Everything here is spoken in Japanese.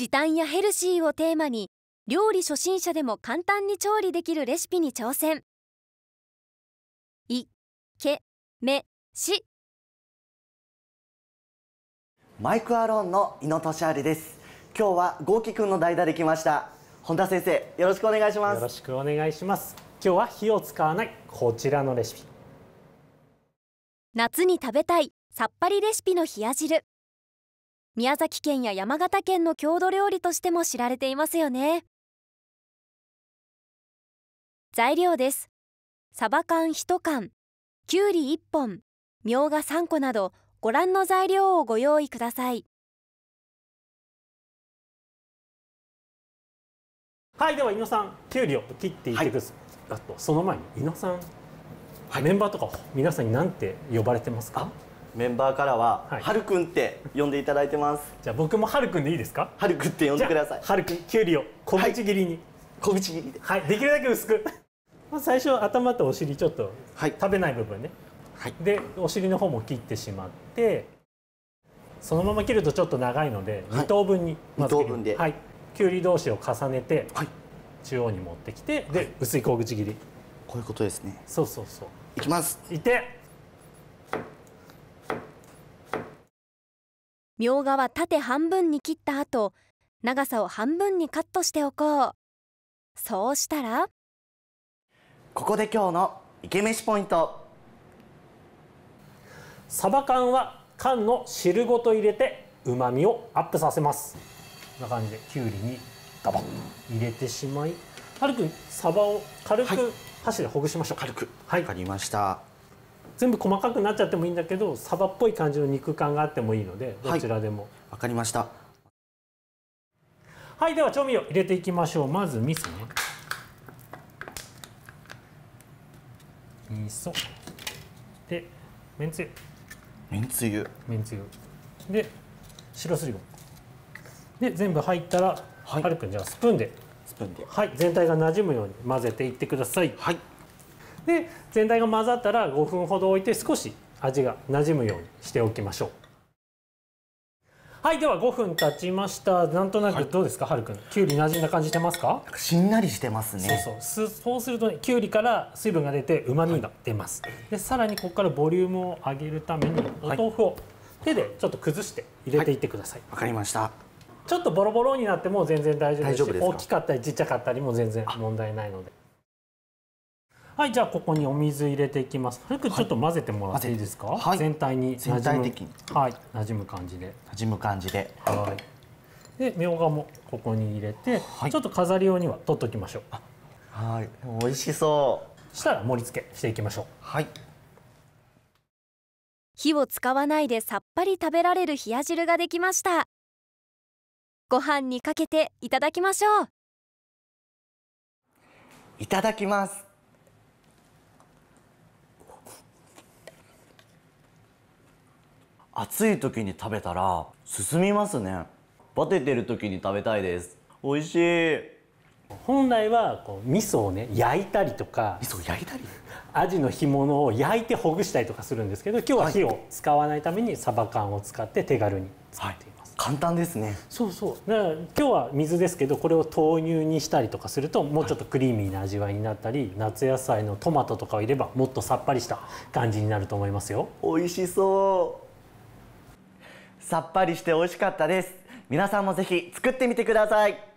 時短やヘルシーをテーマに料理初心者でも簡単に調理できるレシピに挑戦いけめしマイクアローンの井野俊晴です今日は豪輝くんの代打できました本田先生よろしくお願いしますよろしくお願いします今日は火を使わないこちらのレシピ夏に食べたいさっぱりレシピの冷汁宮崎県や山形県の郷土料理としても知られていますよね材料ですサバ缶1缶きゅうり1本みょうが3個などご覧の材料をご用意くださいはいでは伊野さんきゅうりを切っていってください、あとその前に伊野さん、はい、メンバーとか皆さんに何て呼ばれてますかメンバーからは、はい、るくんって呼んでいただいてます。じゃあ僕もはるくんでいいですか？はるくんって呼んでください。はるくん、きゅうりを小口切りに、はい、小口切りで、はい、できるだけ薄く。まあ、最初は頭とお尻ちょっと、はい、食べない部分ね。はい、でお尻の方も切ってしまって、そのまま切るとちょっと長いので、はい、等分にまず分で。はい、きゅうり同士を重ねて、はい、中央に持ってきて、で、薄い小口切り。こういうことですね。そうそうそう。いきます。いて。みょうがは縦半分に切った後長さを半分にカットしておこうそうしたらここで今日のイケメシポイントサバ缶は缶の汁ごと入れて旨味をアップさせますこんな感じできゅうりにガバッと入れてしまいはるくんサバを軽く箸でほぐしましょう、はい、軽くはいわかりました全部細かくなっちゃってもいいんだけどサバっぽい感じの肉感があってもいいのでどちらでもわ、はい、かりましたはいでは調味料入れていきましょうまず味噌ね味噌でめんつゆめんつゆめんつゆで白すりごで全部入ったら、はい、るくんじゃあスプーンでスプーンではい全体がなじむように混ぜていってくださいはいで全体が混ざったら5分ほど置いて少し味がなじむようにしておきましょうはいでは5分経ちましたなんとなくどうですか、はい、るくんきゅうりなじんだ感じしてますかしんなりしてますねそうそうすると、ね、きゅうりから水分が出て旨味が出ます、はい、でさらにここからボリュームを上げるためにお豆腐を手でちょっと崩して入れていってくださいわ、はい、かりましたちょっとボロボロになっても全然大丈夫ですし大丈夫です大きかったりちっちゃかったりも全然問題ないのではいじゃあここにお水入れていきます軽くちょっと混ぜてもらっていいですか、はい、全体に全体的にはい馴染む感じで馴染む感じではいでがもここに入れて、はい、ちょっと飾り用には取っきましょうはい美味しそうしたら盛り付けしていきましょうはい火を使わないでさっぱり食べられる冷や汁ができましたご飯にかけていただきましょういただきます暑い時に食べたら進みますねバテてる時に食べたいです美味しい本来はこう味噌をね焼いたりとか味噌焼いたりアジの干物を焼いてほぐしたりとかするんですけど今日は火を使わないためにサバ缶を使って手軽に作っています、はい、簡単ですねそうそうだから今日は水ですけどこれを豆乳にしたりとかするともうちょっとクリーミーな味わいになったり、はい、夏野菜のトマトとかを入ればもっとさっぱりした感じになると思いますよ美味しそうさっぱりして美味しかったです皆さんもぜひ作ってみてください